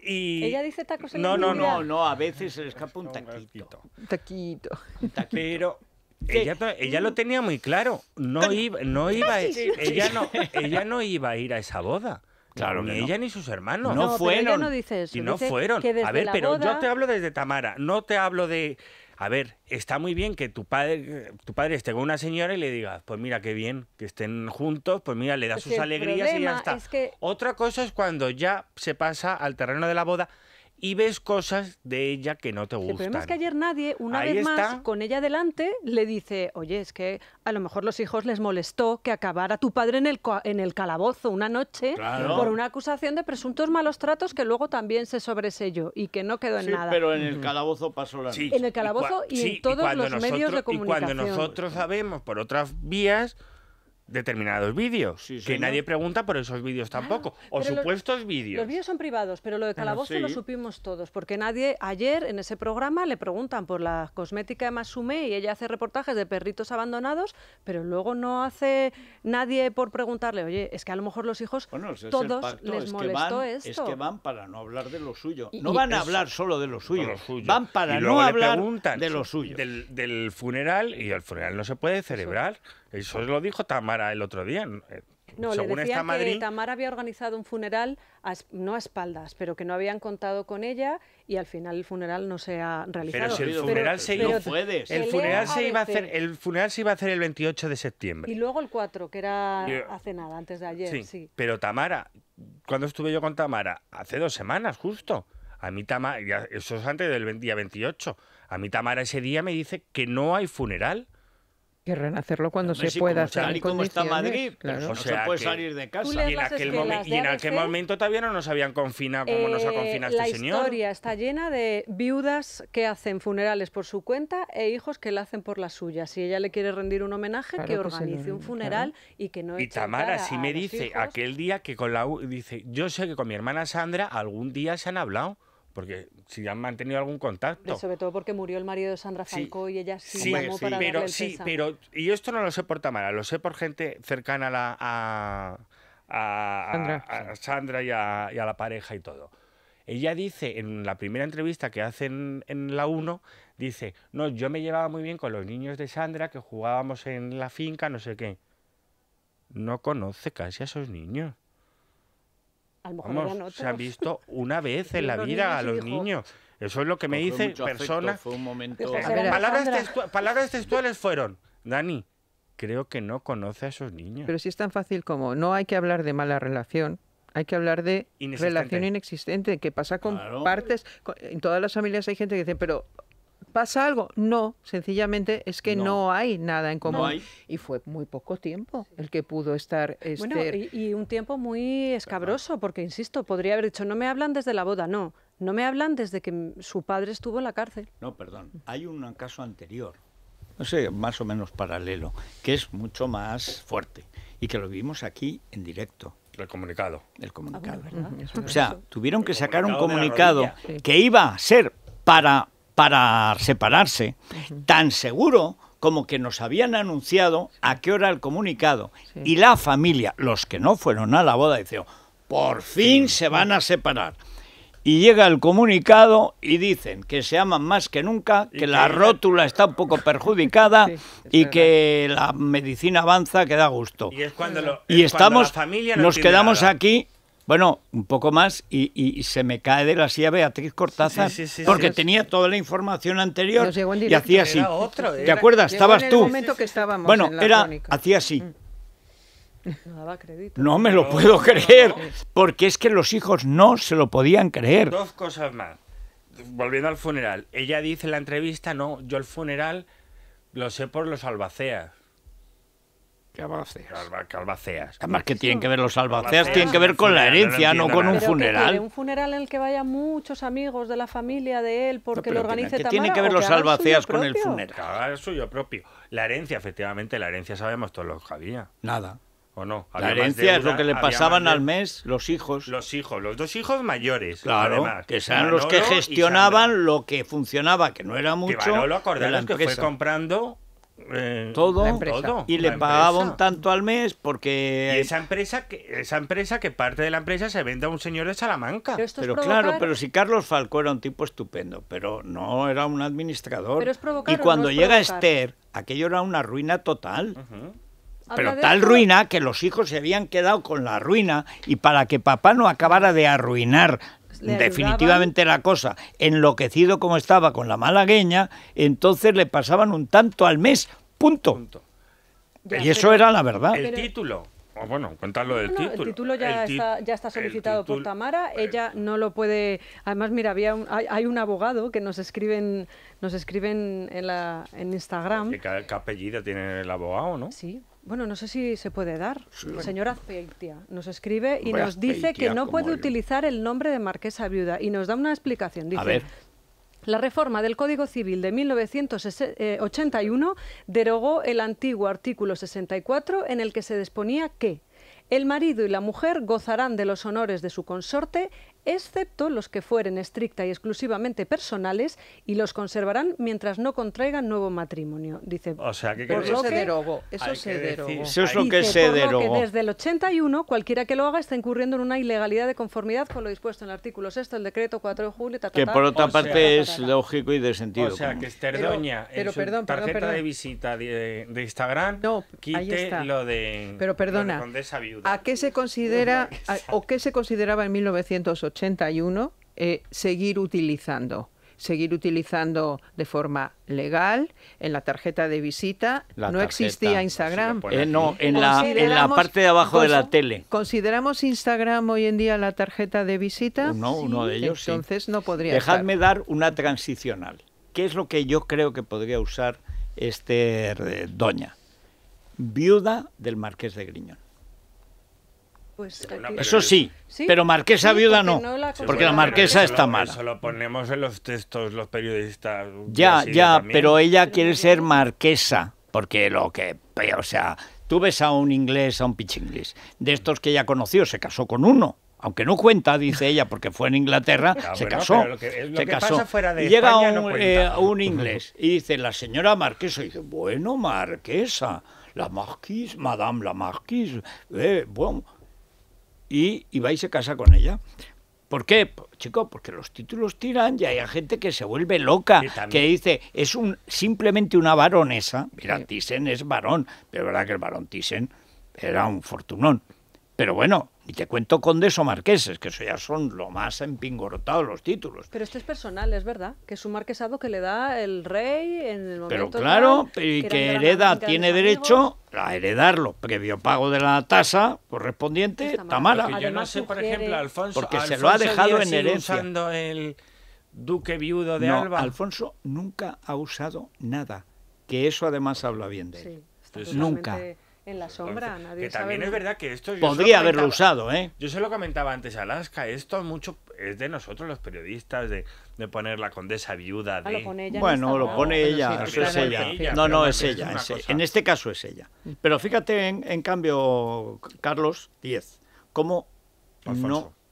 Y... Ella dice tacos en No, no, no, no, a veces se le escapa un taquito. Taquito. taquito. Pero ella, ella, lo tenía muy claro. No iba, no iba, ella no, [LAUGHS] ella no iba a ir a esa boda. Claro, ni ella ni sus hermanos. No, fueron. no dice y no fueron. a ver, pero yo te hablo desde Tamara, no te hablo de. A ver, está muy bien que tu padre, tu padre esté con una señora y le diga, pues mira qué bien, que estén juntos, pues mira, le da sus alegrías y ya está. Otra cosa es cuando ya se pasa al terreno de la boda y ves cosas de ella que no te gustan. El problema es que ayer nadie, una vez más, con ella delante, le dice, oye, es que a lo mejor los hijos les molestó que acabara tu padre en el, en el calabozo una noche por una acusación de presuntos malos tratos que luego también se sobreselló y que no quedó en sí, nada. pero en el calabozo pasó la noche. En el calabozo y, en todos los medios de comunicación. Y cuando nosotros sabemos por otras vías determinados vídeos. que nadie pregunta por esos vídeos tampoco. o supuestos vídeos. Los vídeos son privados, pero lo de Calabozo lo supimos todos. Porque nadie, ayer en ese programa le preguntan por la cosmética de Masume y ella hace reportajes de perritos abandonados, pero luego no hace nadie por preguntarle, oye, es que a lo mejor los hijos todos les molestó esto. Es que van para no hablar de lo suyo. no van a hablar solo de lo suyo. Van para no hablar de lo suyo. Del, del, funeral y el funeral no se puede celebrar. Eso lo dijo Tamara el otro día. Eh, no, le decía que Tamara había organizado un funeral, no a espaldas, pero que no habían contado con ella y al final el funeral no se ha realizado. Pero si el funeral se iba, a hacer, el funeral se iba a hacer el 28 de septiembre. Y luego el 4, que era hace nada, antes de ayer. Pero Tamara, cuando estuve yo con Tamara? Hace dos semanas, justo. A mí Tamara, eso es antes del día 28. A mí Tamara ese día me dice que no hay funeral Querrán hacerlo cuando se pueda y como está Madrid, pues, no se puede salir de casa. Y en, aquel momento todavía no nos habían confinado como nos ha eh, confinado este señor. La historia está llena de viudas que hacen funerales por su cuenta e hijos que la hacen por la suya. Si ella le quiere rendir un homenaje, que pues, eh, organice un funeral y que no Y Tamara sí si me dice aquel día que con la dice, yo sé que con mi hermana Sandra algún día se han hablado porque si han mantenido algún contacto. sobre todo porque murió el marido de Sandra Falcó y ella sí, para pero, sí, pero y esto no lo sé por Tamara, lo sé por gente cercana a la, Sandra, y, a, la pareja y todo. Ella dice en la primera entrevista que hace en la 1, dice, no, yo me llevaba muy bien con los niños de Sandra, que jugábamos en la finca, no sé qué. No conoce casi a esos niños se han visto una [LAUGHS] vez en la vida a los niños. Eso es lo que me dice personas. palabras, textuales fueron, Dani, creo que no conoce a esos niños. Pero si es tan fácil como no hay que hablar de mala relación, hay que hablar de relación inexistente, que pasa con partes. en todas las familias hay gente que dice, pero ¿Pasa algo? No, sencillamente es que no, hay nada en común. y fue muy poco tiempo el que pudo estar. Bueno, y, un tiempo muy escabroso, porque insisto, podría haber dicho, no me hablan desde la boda, no, no me hablan desde que su padre estuvo en la cárcel. No, perdón, hay un caso anterior, no sé, más o menos paralelo, que es mucho más fuerte y que lo vimos aquí en directo. El comunicado. El comunicado. Ah, o sea, tuvieron que sacar un comunicado que iba a ser para para separarse, tan seguro como que nos habían anunciado a qué hora el comunicado. Y la familia, los que no fueron a la boda, decían, por fin se van a separar. Y llega el comunicado y dicen que se aman más que nunca, que la [LAUGHS] rótula está un poco perjudicada [LAUGHS] y que la medicina avanza que da gusto. Y, es cuando estamos, nos quedamos aquí bueno, un poco más y, se me cae de la silla Beatriz Cortázar porque tenía toda la información anterior y hacía así. Otro, ¿Te acuerdas? Estabas tú. bueno, era hacía así. Mm. No me lo puedo creer, porque es que los hijos no se lo podían creer. Dos cosas más. Volviendo al funeral, ella dice en la entrevista, no, yo el funeral lo sé por los albaceas. Que albaceas. Además que tienen que ver los albaceas, tienen que ver con la herencia, no, con un funeral. un funeral en el que vayan muchos amigos de la familia de él porque lo organice ¿Qué tiene que ver los albaceas con el funeral? Que suyo propio. La herencia, efectivamente, la herencia sabemos todos los que había. Nada. ¿O no? la herencia es lo que le pasaban al mes los hijos. Los hijos, los dos hijos mayores. Claro, que sean los que gestionaban lo que funcionaba, que no era mucho. Que lo acordaros que fue comprando eh, todo, y le pagaban tanto al mes porque y esa empresa que esa empresa que parte de la empresa se vende a un señor de Salamanca pero, claro pero si Carlos Falco era un tipo estupendo pero no era un administrador y cuando llega Esther aquello era una ruina total Pero tal ruina que los hijos se habían quedado con la ruina y para que papá no acabara de arruinar definitivamente la cosa, enloquecido como estaba con la malagueña, entonces le pasaban un tanto al mes, punto. y eso era la verdad. El título. Oh, bueno, cuéntalo del título. El título ya, está, solicitado por Tamara. ella no lo puede. Además, mira, había hay, un abogado que nos escriben, nos escriben en, Instagram. qué apellido tiene el abogado, no? Sí, bueno, no sé si se puede dar. La Señora Azpeitia nos escribe y nos dice que no puede utilizar el nombre de Marquesa Viuda y nos da una explicación. Dice, La reforma del Código Civil de 1981 eh, derogó el antiguo artículo 64 en el que se disponía que el marido y la mujer gozarán de los honores de su consorte excepto los que fueren estricta y exclusivamente personales y los conservarán mientras no contraigan nuevo matrimonio. Dice, o sea, que eso se derogó. Eso se es lo que se derogó. desde el 81 cualquiera que lo haga está incurriendo en una ilegalidad de conformidad con lo dispuesto en el artículo 6 del decreto 4 de julio. que por otra parte es lógico y de sentido. O sea, que Esterdoña pero, tarjeta de visita de, Instagram no, quite lo de Pero viuda. ¿A qué se considera [LAUGHS] o qué se consideraba en 1980? 81, eh, seguir utilizando seguir utilizando de forma legal en la tarjeta de visita. no existía Instagram. Eh, no, en la, en la, parte de abajo de la tele. ¿Consideramos Instagram hoy en día la tarjeta de visita? No, uno de ellos. Entonces no podría. Dejadme dar una transicional. ¿Qué es lo que yo creo que podría usar este eh, doña? Viuda del Marqués de Griñón. Pues, eso sí, pero marquesa viuda no, porque la marquesa está mala. Eso lo ponemos en los textos los periodistas. Ya, ya, pero ella quiere ser marquesa, porque lo que, o sea, tú ves a un inglés, a un pitch inglés, de estos que ella conoció, se casó con uno. Aunque no cuenta, dice ella, porque fue en Inglaterra, se casó. se casó. Llega eh, un, inglés y dice, la señora marquesa, y dice, bueno, marquesa, la marquise, madame la marquise, eh, bueno y, y vais se casa con ella. ¿Por qué? chico, porque los títulos tiran y hay gente que se vuelve loca, que dice, es un simplemente una varonesa. Mira, Thyssen es varón, pero verdad que el varón Thyssen era un fortunón. Pero bueno, y te cuento condes o marqueses, que eso ya son lo más empingorotado los títulos. Pero esto es personal, es verdad, que es un marquesado que le da el rey en el momento Pero claro, y que, hereda, tiene derecho a heredarlo, previo pago de la tasa correspondiente, está mala. no sé, por ejemplo, Alfonso, porque se lo ha dejado en herencia. el duque viudo de Alfonso nunca ha usado nada, que eso además habla bien de él. Pues nunca en la sombra. Nadie que también es verdad que esto... Podría haberlo usado, ¿eh? Yo se lo comentaba antes Alaska, esto mucho es de nosotros los periodistas, de, poner la condesa viuda ah, bueno, lo pone ella, no, eso es ella. No, no, es ella. en este caso es ella. Pero fíjate, en, cambio, Carlos 10 cómo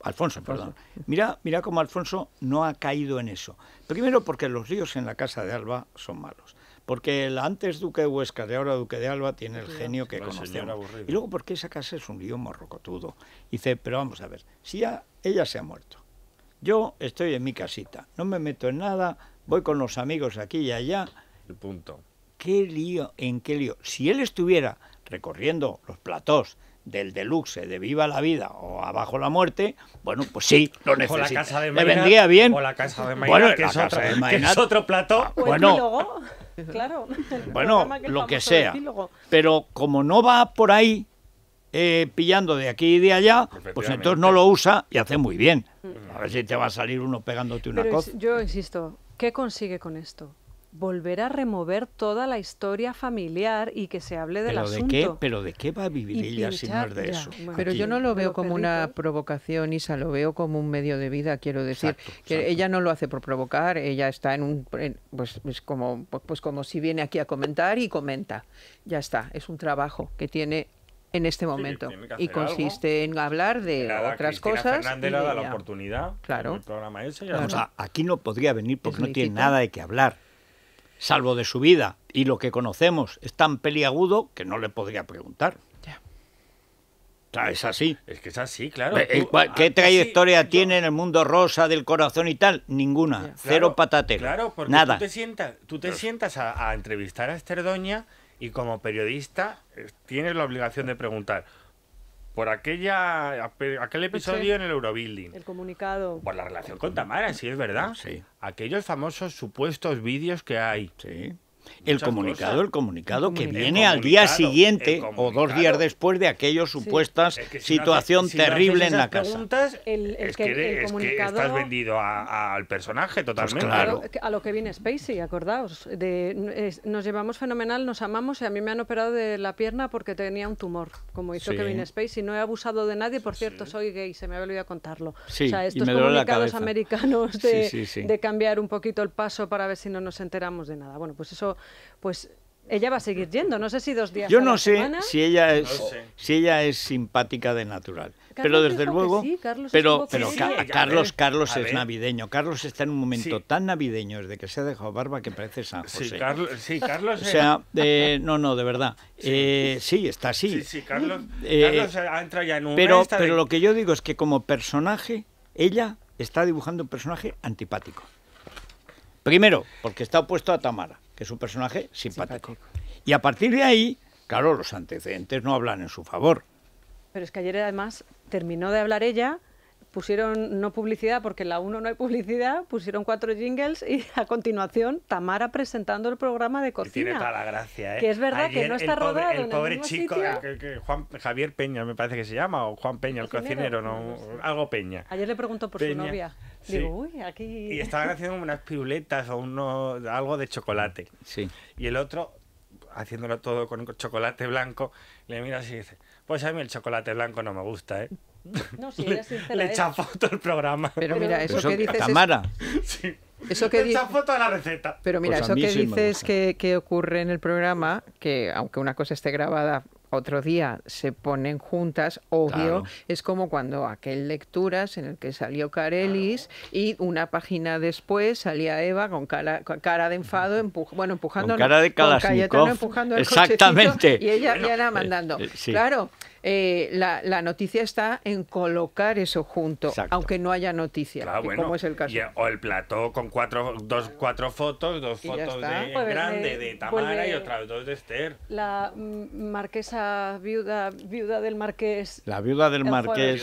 Alfonso. perdón. Mira, mira cómo Alfonso no ha caído en eso. Primero porque los ríos en la casa de Alba son malos. Porque el antes duque de Huesca y ahora duque de Alba tiene el genio que conocemos. Y luego, porque esa casa es un lío morrocotudo? dice, pero vamos a ver, si ella se ha muerto, yo estoy en mi casita, no me meto en nada, voy con los amigos aquí y allá. El punto. ¿Qué lío? ¿En qué lío? Si él estuviera recorriendo los platós del deluxe de Viva la Vida o Abajo la Muerte, bueno, pues sí, lo necesito. O la casa de bien. O la casa de Maynard, que, es otro, es otro, plato. Ah, bueno, pues [LAUGHS] Claro. Bueno, lo que sea. Pero como no va por ahí eh, pillando de aquí y de allá, pues entonces no lo usa y hace muy bien. A ver si te va a salir uno pegándote una cosa. Yo insisto, ¿qué consigue con esto? volver a remover toda la historia familiar y que se hable del asunto. De ¿Pero de qué va a vivir ella sin hablar de eso? pero yo no lo veo como una provocación, Isa, lo veo como un medio de vida, quiero decir. que Ella no lo hace por provocar, ella está en un... pues, como, pues como si viene aquí a comentar y comenta. Ya está, es un trabajo que tiene en este momento y consiste en hablar de otras cosas. Fernández le la oportunidad claro. aquí no podría venir porque no tiene nada de qué hablar salvo de su vida y lo que conocemos, es tan peliagudo que no le podría preguntar. es así. Es que es así, claro. Eh, ah, ¿Qué trayectoria tiene en el mundo rosa del corazón y tal? Ninguna. Cero patate. Claro, porque Nada. tú te sientas, tú te sientas a, a entrevistar a Esterdoña y como periodista eh, tienes la obligación de preguntar por aquella aquel episodio en el Eurobuilding. El comunicado. Por la relación con Tamara, sí es verdad. Aquellos famosos supuestos vídeos que hay. Sí el comunicado, el comunicado que viene al día siguiente o dos días después de aquella supuesta situación terrible en la casa. El, el, es, que, estás vendido al personaje pues totalmente. a, lo, que viene Spacey, acordaos. De, nos llevamos fenomenal, nos amamos y a mí me han operado de la pierna porque tenía un tumor, como hizo Kevin Spacey. No he abusado de nadie, por cierto, soy gay, se me había olvidado contarlo. o sea, estos comunicados americanos de cambiar un poquito el paso para ver si no nos enteramos de nada. Bueno, pues eso pues ella va a seguir yendo, no sé si dos días. Yo no sé si ella es si ella es simpática de natural. pero desde luego, pero, Carlos, Carlos es navideño. Carlos está en un momento tan navideño desde que se ha dejado barba que parece San José. Sí, Carlos. o sea, eh, no, no, de verdad. sí, eh, está así. Sí, Carlos. Eh, ha entrado ya en un pero, pero lo que yo digo es que como personaje, ella está dibujando un personaje antipático. Primero, porque está opuesto a Tamara que es un personaje simpático. Y a partir de ahí, claro, los antecedentes no hablan en su favor. Pero es que ayer además terminó de hablar ella, pusieron no publicidad porque en la 1 no hay publicidad, pusieron cuatro jingles y a continuación Tamara presentando el programa de cocina. tiene toda la gracia, ¿eh? Que es verdad que no está el el pobre chico, eh, Que, Juan, Javier Peña me parece que se llama, o Juan Peña, el, cocinero, no, algo Peña. Ayer le preguntó por su novia. Y estaban haciendo unas piruletas o uno, algo de chocolate. Mm, sí. Y el otro, haciéndolo todo con chocolate blanco, le mira así y dice, pues a mí el chocolate blanco no me gusta, ¿eh? No, [LAUGHS] le, echa foto el programa. Pero mira, eso, que dices... Tamara. Es... [LAUGHS] Eso que la receta. Pero mira, pues eso que dices que, que ocurre en el programa, que aunque una cosa esté grabada otro día se ponen juntas, obvio, es como cuando aquel lecturas en el que salió Carelis y una página después salía Eva con cara, de enfado, bueno, empujando con cara de Kalashnikov, empujando Exactamente. y ella ya la eh, mandando. Eh, claro, eh, la, la, noticia está en colocar eso junto, aunque no haya noticia, como es el caso. o el plató con cuatro, cuatro fotos, dos fotos de pues, grande eh, de, Tamara y otras dos de Esther. La marquesa viuda, viuda del marqués. La viuda del marqués.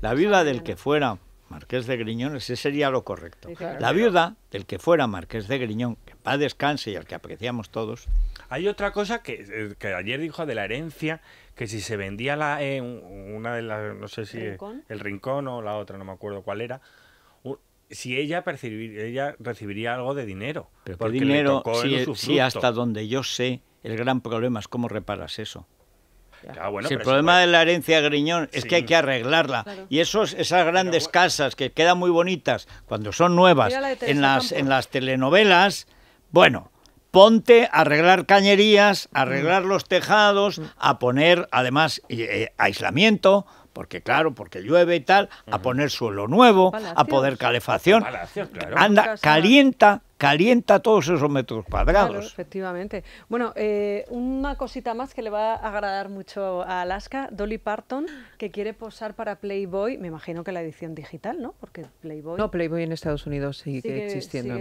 La viuda del, mm, que fuera marqués de Griñón, ese sería lo correcto. La viuda del que fuera marqués de Griñón, que paz descanse y al que apreciamos todos. Hay otra cosa que, eh, que ayer dijo de la herencia que si se vendía la, eh, una de las, no sé si el rincón o la otra, no me acuerdo cuál era, si ella, percibir, ella recibiría algo de dinero. Pero dinero, si, hasta donde yo sé, el gran problema es cómo reparas eso. Ah, el problema de la herencia Griñón es que hay que arreglarla. Y esos, esas grandes casas que quedan muy bonitas cuando son nuevas en, las, en las telenovelas, bueno, ponte a arreglar cañerías, a mm. arreglar los tejados, mm. a poner además eh, aislamiento, porque claro, porque llueve y tal, a poner suelo nuevo, a poder calefacción. Anda, calienta, calienta todos esos metros cuadrados. Claro, efectivamente. Bueno, eh, una cosita más que le va a agradar mucho a Alaska, Dolly Parton, que quiere posar para Playboy, me imagino que la edición digital, ¿no? Porque Playboy... No, Playboy en Estados Unidos sigue, existiendo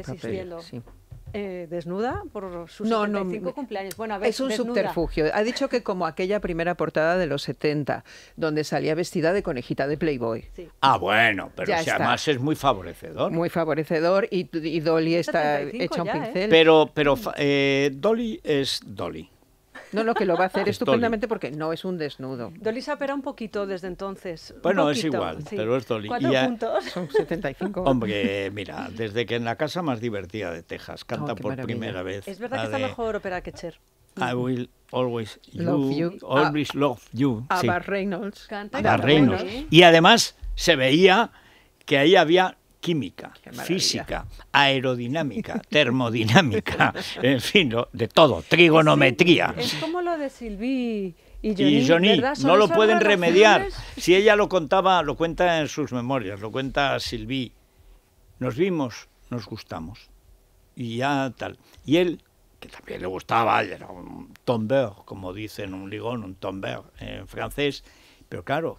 Sí. Eh, desnuda por sus cumpleaños. es un subterfugio. Ha dicho que como aquella primera portada de los 70, donde salía vestida de conejita de Playboy. Ah, bueno, pero si además es muy favorecedor. Muy favorecedor y, Dolly está hecha un ¿eh? pincel. Pero, pero eh, Dolly es Dolly. No, no, que lo va a hacer estupendamente porque no es un desnudo. Dolly se un poquito desde entonces. Bueno, es igual, pero es Dolly. ¿Cuántos puntos? Son 75. Hombre, mira, desde que en la casa más divertida de Texas canta por primera vez. Es verdad que está mejor ópera que Cher. I will always love you. Always ah. love you. Sí. Reynolds. Canta Reynolds. Y además se veía que ahí había química, física, aerodinámica, [LAUGHS] termodinámica, en fin, de todo, trigonometría. Es, como lo de Silvi y Johnny, y Johnny no lo pueden remediar. Si ella lo contaba, lo cuenta en sus memorias, lo cuenta Silvi. Nos vimos, nos gustamos. Y ya tal. Y él, que también le gustaba, era un tombeur, como dicen un ligón, un tombeur en francés, pero claro,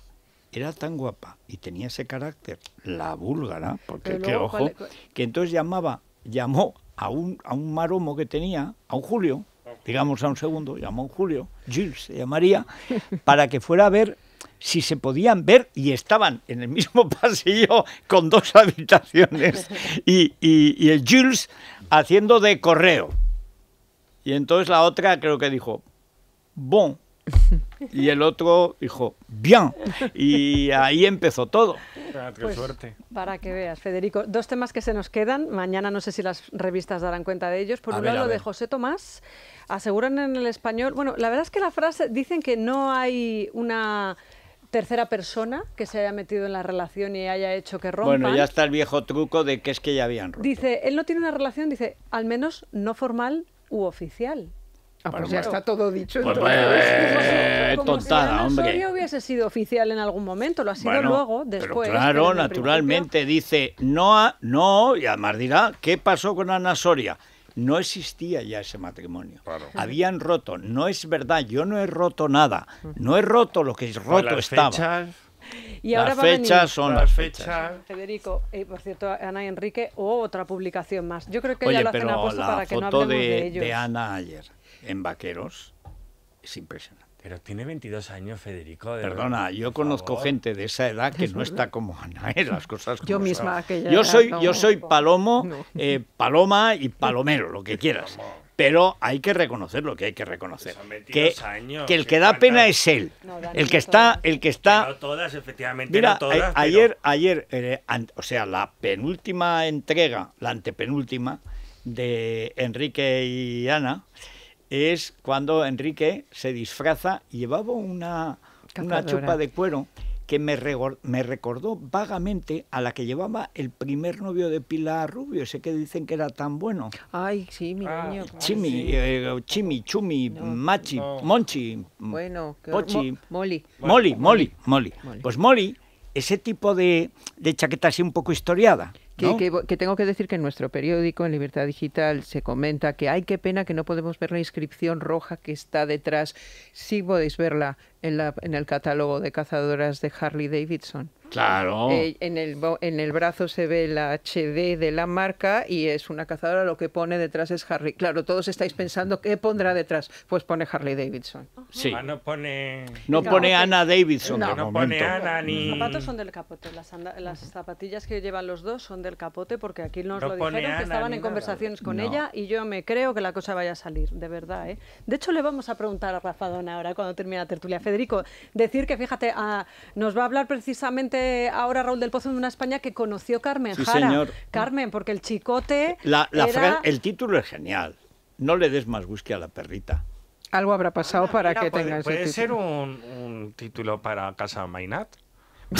era tan guapa y tenía ese carácter, la búlgara, porque qué ojo, que entonces llamaba, llamó a un, a un maromo que tenía, a un Julio, digamos a un segundo, llamó a un Julio, Gilles se llamaría, [LAUGHS] para que fuera a ver si se podían ver y estaban en el mismo [LAUGHS] pasillo con dos habitaciones y, el Jules haciendo de correo. Y entonces la otra creo que dijo, bon, [LAUGHS] Y el otro dijo, bien. Y ahí empezó todo. Ah, qué pues, suerte. Para que veas, Federico. Dos temas que se nos quedan. Mañana no sé si las revistas darán cuenta de ellos. Por un lado, de José Tomás. Aseguran en el español. Bueno, la verdad es que la frase dicen que no hay una tercera persona que se haya metido en la relación y haya hecho que rompan. Bueno, ya está el viejo truco de que es que ya habían roto. Dice, él no tiene una relación, dice, al menos no formal u oficial. Ah, pues ya está todo dicho. Pues, eh, eh tontada, si hombre. Soria hubiese sido oficial en algún momento, lo ha sido luego, después. claro, naturalmente dice, no, no, y además dirá, ¿qué pasó con Ana Soria? No existía ya ese matrimonio. Habían roto. No es verdad, yo no he roto nada. No he roto lo que es roto estaba. Y ahora las fechas son las fechas. Federico, eh, por cierto, Ana y Enrique, o otra publicación más. Yo creo que Oye, ya lo hacen para que no hablemos de, de ellos. De Ana ayer en vaqueros es impresionante. Pero tiene 22 años, Federico. Perdona, yo conozco gente de esa edad que no está como Ana, ¿eh? las cosas Yo misma Yo soy, yo soy palomo, eh, paloma y palomero, lo que quieras. Pero hay que reconocer lo que hay que reconocer. que, años, que el que da pena es él. el que está, el que está. todas, efectivamente. todas, ayer, ayer, eh, o sea, la penúltima entrega, la antepenúltima de Enrique y Ana es cuando Enrique se disfraza y llevaba una, una chupa de cuero que me, me, recordó vagamente a la que llevaba el primer novio de Pilar Rubio, ese que dicen que era tan bueno. Ay, sí, mi ah, niño. Eh, Chimi, Chumi, Machi, Monchi, bueno, Pochi. Mo Molly. Molly, Molly, Molly. Pues Molly, ese tipo de, de chaqueta así un poco historiada. Que, tengo que decir que en nuestro periódico, en Libertad Digital, se comenta que hay qué pena que no podemos ver la inscripción roja que está detrás. si podéis verla en, en el catálogo de cazadoras de Harley Davidson. Claro. Eh, en, el, en el brazo se ve la HD de la marca y es una cazadora. Lo que pone detrás es Harley. Claro, todos estáis pensando qué pondrá detrás. Pues pone Harley Davidson. Sí. Ah, no pone. No, Ana Davidson. No, pone Ana ni. Los zapatos son del capote. Las, zapatillas que llevan los dos son del capote porque aquí nos lo dijeron que estaban en conversaciones con ella y yo me creo que la cosa vaya a salir, de verdad. ¿eh? De hecho, le vamos a preguntar a Rafa Rafadona ahora cuando termine la tertulia. Federico, decir que fíjate, ah, nos va a hablar precisamente ahora Raúl del Pozo en una España que conoció Carmen sí, Señor. Carmen, porque el chicote. El título es genial. No le des más whisky a la perrita. Algo habrá pasado para que tenga ese ¿Puede ser un, título para Casa Mainat? [LAUGHS]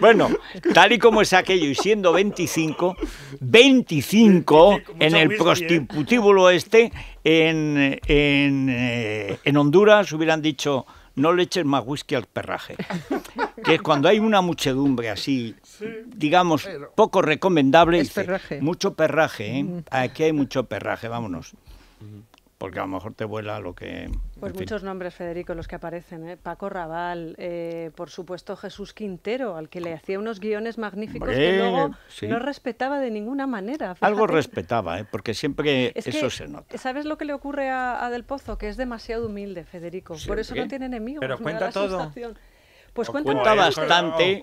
bueno, tal y como es aquello, y siendo 25, 25 en el ¿eh? prostitutíbulo este, en, en eh, Honduras hubieran dicho no le eches más whisky al perraje. Que es cuando hay una muchedumbre así, digamos, poco recomendable, perraje. mucho perraje, ¿eh? aquí hay mucho perraje, vámonos porque a lo mejor te vuela lo que... Pues muchos nombres, Federico, los que aparecen. ¿eh? Paco Raval, eh, por supuesto Jesús Quintero, al que le hacía unos guiones magníficos que luego no respetaba de ninguna manera. Algo respetaba, ¿eh? porque siempre eso se nota. ¿Sabes lo que le ocurre a, Del Pozo? Que es demasiado humilde, Federico. por eso no tiene enemigos. Pero pues cuenta todo. Pues cuenta, bastante.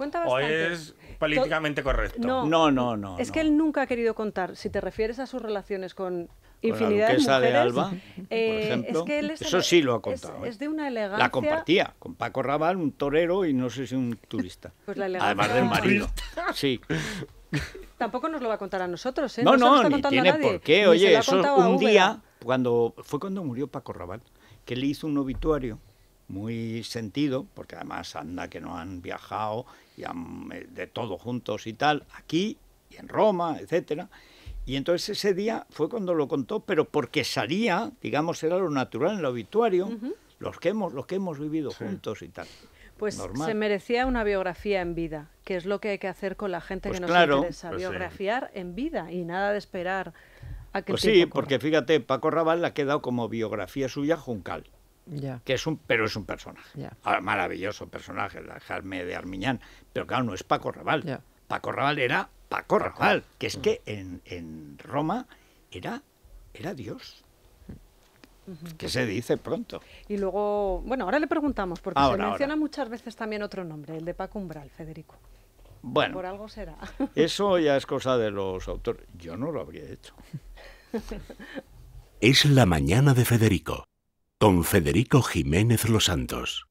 es políticamente correcto. No, no, no. es que él nunca ha querido contar, si te refieres a sus relaciones con la de, Alba, eh, por ejemplo. Eso sí lo ha contado. ¿eh? Es, de una elegancia. La compartía con Paco Rabal, un torero y no sé si un turista. [LAUGHS] Pues además del marido. Sí. [LAUGHS] Tampoco nos lo va a contar a nosotros, ¿eh? No, no, no ni tiene por qué. Oye, eso un día, cuando fue cuando murió Paco Rabal que le hizo un obituario muy sentido, porque además anda que no han viajado y eh, de todo juntos y tal, aquí y en Roma, etcétera y entonces ese día fue cuando lo contó, pero porque salía, digamos, era lo natural en el obituario, los, que hemos, vivido juntos y tal. Pues se merecía una biografía en vida, que es lo que hay que hacer con la gente pues que nos interesa, pues biografiar en vida y nada de esperar a que... Pues sí, porque fíjate, Paco Rabal le ha quedado como biografía suya Juncal. Ya. Que es un, pero es un personaje. Ah, maravilloso personaje, la de Armiñán. Pero claro, no es Paco Raval. Paco Raval era Paco Raval, que es mm. que en, Roma era, era Dios. que se dice pronto. Y luego, bueno, ahora le preguntamos, porque se menciona muchas veces también otro nombre, el de Paco Umbral, Federico. Bueno, por algo será. [LAUGHS] Eso ya es cosa de los autores. Yo no lo habría hecho. Es la mañana de Federico, con Federico Jiménez Los Santos.